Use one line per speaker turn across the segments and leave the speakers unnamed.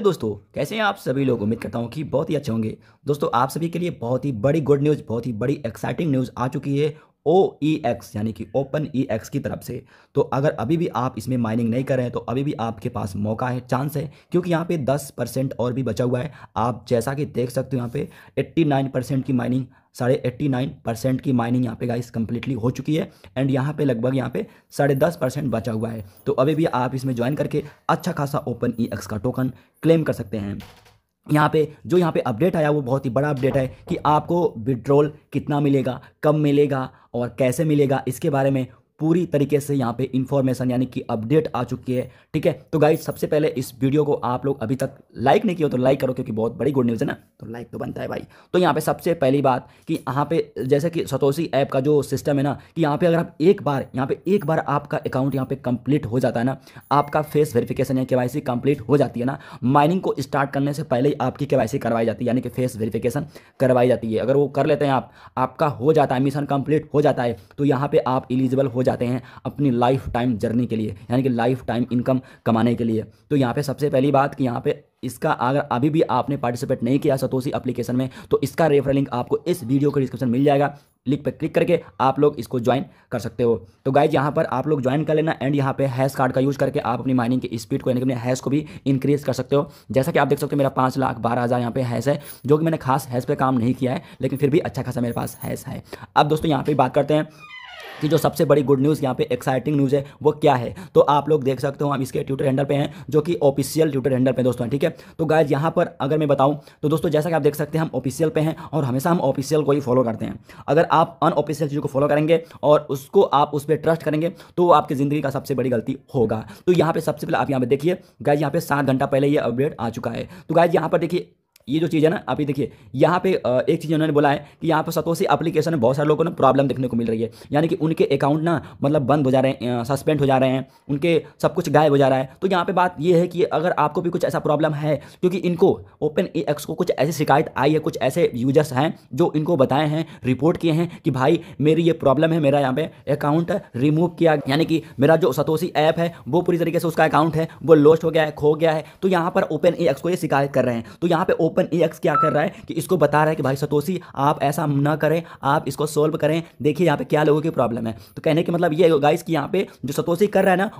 दोस्तों कैसे हैं आप सभी लोग उम्मीद करता हूँ कि बहुत ही अच्छे होंगे दोस्तों आप सभी के लिए बहुत ही बड़ी गुड न्यूज़ बहुत ही बड़ी एक्साइटिंग न्यूज़ आ चुकी है ओ ई एक्स यानी कि ओपन ई एक्स की तरफ से तो अगर अभी भी आप इसमें माइनिंग नहीं कर रहे हैं तो अभी भी आपके पास मौका है चांस है क्योंकि यहाँ पे 10 परसेंट और भी बचा हुआ है आप जैसा कि देख सकते हो यहाँ पे 89 परसेंट की माइनिंग साढ़े एट्टी नाइन परसेंट की माइनिंग यहाँ पे गाइस कम्प्लीटली हो चुकी है एंड यहाँ पे लगभग यहाँ पे साढ़े दस परसेंट बचा हुआ है तो अभी भी आप इसमें ज्वाइन करके अच्छा खासा ओपन ई एक्स का टोकन क्लेम कर सकते हैं यहाँ पे जो यहाँ पे अपडेट आया वो बहुत ही बड़ा अपडेट है कि आपको विड्रॉल कितना मिलेगा कब मिलेगा और कैसे मिलेगा इसके बारे में पूरी तरीके से यहाँ पे इन्फॉर्मेशन यानी कि अपडेट आ चुकी है ठीक है तो गाइज सबसे पहले इस वीडियो को आप लोग अभी तक लाइक नहीं किया तो लाइक करो क्योंकि बहुत बड़ी गुड न्यूज़ है ना तो लाइक तो बनता है भाई तो यहाँ पे सबसे पहली बात कि यहाँ पे जैसे कि सतोसी ऐप का जो सिस्टम है ना कि यहाँ पे अगर आप एक बार यहाँ पर एक बार आपका अकाउंट यहाँ पे कंप्लीट हो जाता है ना आपका फेस वेरीफिकेशन या के कंप्लीट हो जाती है ना माइनिंग को स्टार्ट करने से पहले ही आपकी के करवाई जाती है यानी कि फेस वेरीफिकेशन करवाई जाती है अगर वो कर लेते हैं आप आपका हो जाता है मिशन कंप्लीट हो जाता है तो यहाँ पर आप एलिजिबल हो जाते हैं अपनी लाइफ टाइम जर्नी के लिए यानी कि लाइफ टाइम इनकम कमाने के लिए तो यहाँ पे सबसे पहली बात कि यहाँ पे इसका अगर अभी भी आपने पार्टिसिपेट नहीं किया सतोसी एप्लीकेशन में तो इसका रेफर लिंक आपको इस वीडियो के डिस्क्रिप्शन मिल जाएगा लिंक पर क्लिक करके आप लोग इसको ज्वाइन कर सकते हो तो गाइज यहाँ पर आप लोग ज्वाइन कर लेना एंड यहाँ पे हैश कार्ड का यूज करके आप अपनी माइनिंग की स्पीड को यानी कि अपने हैश को भी इंक्रीज कर सकते हो जैसा कि आप देख सकते हो मेरा पाँच लाख बारह हज़ार यहाँ पे हैश है जो कि मैंने खास हैश पे काम नहीं किया है लेकिन फिर भी अच्छा खासा मेरे पास हैश है अब दोस्तों यहाँ पर बात करते हैं कि जो सबसे बड़ी गुड न्यूज़ यहाँ पे एक्साइटिंग न्यूज़ है वो क्या है तो आप लोग देख सकते हो हम इसके ट्विटर हैंडल पे हैं जो कि ऑफिशियल ट्विटर हैंडल पे दोस्तों ठीक है तो गायज यहाँ पर अगर मैं बताऊँ तो दोस्तों जैसा कि आप देख सकते हैं हम ऑफिशियल पे हैं और हमेशा हम ऑफिशियल को ही फॉलो करते हैं अगर आप अनऑफिशियल चीज़ों को फॉलो करेंगे और उसको आप उस पर ट्रस्ट करेंगे तो वो आपकी ज़िंदगी का सबसे बड़ी गलती होगा तो यहाँ पर सबसे पहले आप यहाँ पर देखिए गायज यहाँ पर सात घंटा पहले ये अपडेट आ चुका है तो गायज यहाँ पर देखिए ये जो चीज़ है ना आप ये देखिए यहाँ पे एक चीज़ उन्होंने बोला है कि यहाँ पर सतोसी एप्लीकेशन में बहुत सारे लोगों को प्रॉब्लम देखने को मिल रही है यानी कि उनके अकाउंट ना मतलब बंद हो जा रहे हैं सस्पेंड हो जा रहे हैं उनके सब कुछ गायब हो जा रहा है तो यहाँ पर बात यह है कि अगर आपको भी कुछ ऐसा प्रॉब्लम है क्योंकि इनको ओपन ए को कुछ ऐसी शिकायत आई है कुछ ऐसे यूजर्स हैं जो इनको बताए हैं रिपोर्ट किए हैं कि भाई मेरी ये प्रॉब्लम है मेरा यहाँ पे अकाउंट रिमूव किया यानी कि मेरा जो सतोसी ऐप है वो पूरी तरीके से उसका अकाउंट है वो लॉस्ट हो गया है खो गया है तो यहाँ पर ओपन ए एक्स को ये शिकायत कर रहे हैं तो यहाँ पे ओपन ओपन ई क्या कर रहा है कि इसको बता रहा है कि भाई सतोशी आप ऐसा ना करें आप इसको सोल्व करें देखिए यहाँ पे क्या लोगों की प्रॉब्लम है तो कहने के मतलब ये गाइस कि यहाँ पे जो सतोशी कर रहा है ना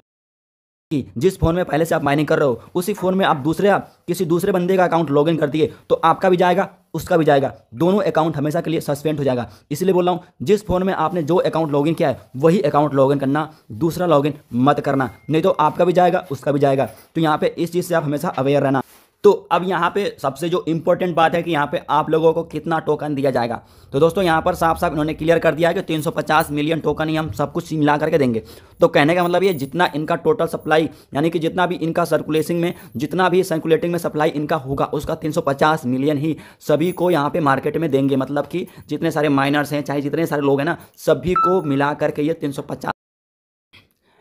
कि जिस फ़ोन में पहले से आप माइनिंग कर रहे हो उसी फ़ोन में आप दूसरे किसी दूसरे बंदे का अकाउंट लॉगिन कर दिए तो आपका भी जाएगा उसका भी जाएगा दोनों अकाउंट हमेशा के लिए सस्पेंड हो जाएगा इसलिए बोल रहा हूँ जिस फ़ोन में आपने जो अकाउंट लॉगिन किया है वही अकाउंट लॉगिन करना दूसरा लॉगिन मत करना नहीं तो आपका भी जाएगा उसका भी जाएगा तो यहाँ पर इस चीज़ से आप हमेशा अवेयर रहना तो अब यहाँ पे सबसे जो इम्पोर्टेंट बात है कि यहाँ पे आप लोगों को कितना टोकन दिया जाएगा तो दोस्तों यहाँ पर साफ साफ इन्होंने क्लियर कर दिया है कि 350 मिलियन टोकन ही हम सब कुछ मिला करके देंगे तो कहने का मतलब ये जितना इनका टोटल सप्लाई यानी कि जितना भी इनका सर्कुलेशन में जितना भी सर्कुलेटिंग में सप्लाई इनका होगा उसका तीन मिलियन ही सभी को यहाँ पर मार्केट में देंगे मतलब कि जितने सारे माइनर्स हैं चाहे जितने सारे लोग हैं ना सभी को मिला करके ये तीन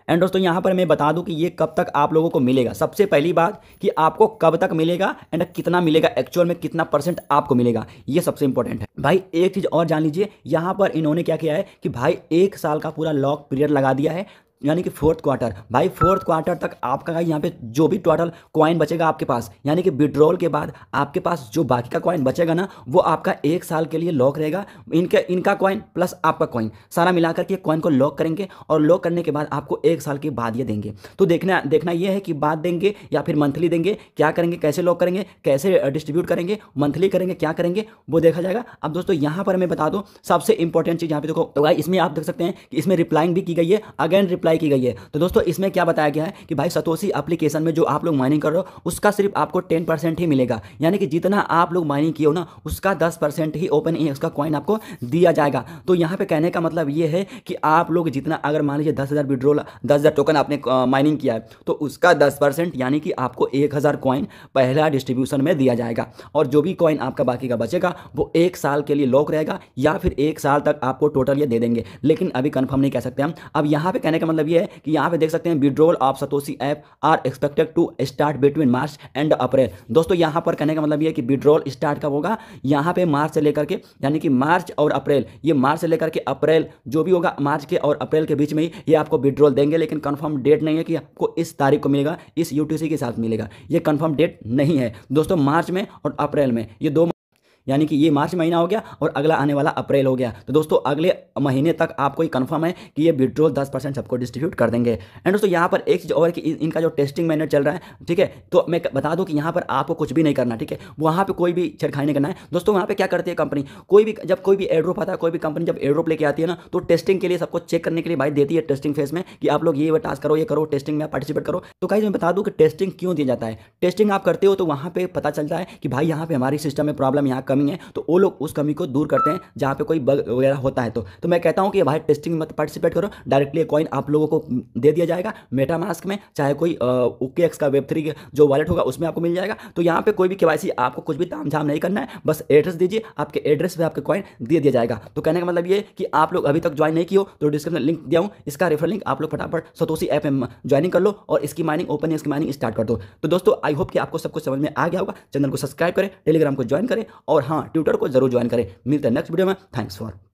एंड दोस्तों यहाँ पर मैं बता दूँ कि ये कब तक आप लोगों को मिलेगा सबसे पहली बात कि आपको कब तक मिलेगा एंड कितना मिलेगा एक्चुअल में कितना परसेंट आपको मिलेगा ये सबसे इंपॉर्टेंट है भाई एक चीज़ और जान लीजिए यहाँ पर इन्होंने क्या किया है कि भाई एक साल का पूरा लॉक पीरियड लगा दिया है यानी कि फोर्थ क्वार्टर भाई फोर्थ क्वार्टर तक आपका भाई यहाँ पे जो भी टोटल कॉइन बचेगा आपके पास यानी कि विड्रॉल के बाद आपके पास जो बाकी का कॉइन बचेगा ना वो आपका एक साल के लिए लॉक रहेगा इनके इनका कॉइन प्लस आपका कॉइन सारा मिलाकर के कॉइन को लॉक करेंगे और लॉक करने के बाद आपको एक साल के बाद ये देंगे तो देखना देखना यह है कि बाद देंगे या फिर मंथली देंगे क्या करेंगे कैसे लॉक करेंगे कैसे डिस्ट्रीब्यूट करेंगे मंथली करेंगे क्या करेंगे वो देखा जाएगा अब दोस्तों यहाँ पर मैं बता दूँ सबसे इंपॉर्टेंट चीज़ यहाँ पे देखो तो भाई इसमें आप देख सकते हैं कि इसमें रिप्लाइंग भी की गई है अगेन रिप्लाई अप्लाई की गई है तो दोस्तों इसमें क्या बताया गया है कि भाई सतोसी एप्लीकेशन में जो आप लोग माइनिंग कर रहे हो उसका सिर्फ आपको टेन परसेंट ही मिलेगा यानी कि जितना आप लोग माइनिंग किए हो ना उसका दस परसेंट ही ओपन ई उसका कॉइन आपको दिया जाएगा तो यहाँ पे कहने का मतलब ये है कि आप लोग जितना अगर मान लीजिए दस हज़ार विड्रोल दस हज़ार टोकन आपने माइनिंग किया है तो उसका दस परसेंट यानी कि आपको एक हज़ार कॉइन पहला डिस्ट्रीब्यूशन में दिया जाएगा और जो भी कॉइन आपका बाकी का बचेगा वो एक साल के लिए लॉक रहेगा या फिर एक साल तक आपको टोटल ये दे देंगे लेकिन अभी कन्फर्म नहीं कह सकते हम अब यहाँ पर कहने का मतलब मतलब ये है कि यहाँ पे देख सकते हैं withdrawal of Satoshi app are expected to start between March and April दोस्तों यहाँ पर कहने का मतलब ये है कि विड्रोल स्टार्ट कब होगा यहाँ पे मार्च से लेकर के यानी कि मार्च और अप्रैल ये मार्च से लेकर के अप्रैल जो भी होगा मार्च के और अप्रैल के बीच में ही ये आपको विड्रोल देंगे लेकिन कन्फर्म डेट नहीं है कि आपको इस तारीख को मिलेगा इस यू के साथ मिलेगा ये कन्फर्म डेट नहीं है दोस्तों मार्च में और अप्रैल में ये दो यानी कि ये मार्च महीना हो गया और अगला आने वाला अप्रैल हो गया तो दोस्तों अगले महीने तक आपको ये कन्फर्म है कि ये विड्रोल दस परसेंट सबको डिस्ट्रीब्यूट कर देंगे एंड दोस्तों यहाँ पर एक चीज़ और कि इनका जो टेस्टिंग मैनर चल रहा है ठीक है तो मैं बता दूँ कि यहाँ पर आपको कुछ भी नहीं करना ठीक है वहाँ पर कोई भी छेड़खानी नहीं करना है दोस्तों वहाँ पर क्या करती है कंपनी कोई भी जब कोई भी एड्रोप आता है कोई भी कंपनी जब एड्रोप लेके आती है ना तो टेस्टिंग के लिए सबको चेक करने के लिए भाई देती है टेस्टिंग फेज में कि आप लोग ये टास्क करो ये करो टेस्टिंग में पार्टिसिपेट करो तो कहीं मैं बता दूँ कि टेस्टिंग क्यों दिया जाता है टेस्टिंग आप करते हो तो वहाँ पर पता चलता है कि भाई यहाँ पर हमारी सिस्टम में प्रॉब्लम यहाँ कम कमी है तो वो लोग उस कमी को दूर करते हैं जहाँ पे कोई बग वगैरह होता है तो तो मैं कहता हूँ कि भाई टेस्टिंग मत पार्टिसिपेट करो डायरेक्टली कॉइन आप लोगों को दे दिया जाएगा मेटा मास्क में चाहे कोई ओके एक्स का वेब थ्री जो वॉलेट होगा उसमें आपको मिल जाएगा तो यहाँ पर कोई भी के आपको कुछ भी ताम झाम नहीं करना है बस एड्रेस दीजिए आपके एड्रेस पर आपके कॉइन दे दिया जाएगा तो कहने का मतलब ये कि आप लोग अभी तक ज्वाइन नहीं किया तो डिस्क्रिप्शन लिंक दिया हूँ इसका रेफर लिंक आप लोग फटाफट सतोसी ऐप में ज्वाइनिंग कर लो और इसकी माइनिंग ओपन इसकी माइनिंग स्टार्ट कर दो तो दोस्तों आई होप कि आपको सब कुछ समझ में आ गया होगा चैनल को सब्सक्राइब करें टेलीग्राम को ज्वाइन करें और हाँ ट्विटर को जरूर ज्वाइन करें मिलते हैं नेक्स्ट वीडियो में थैंक्स फॉर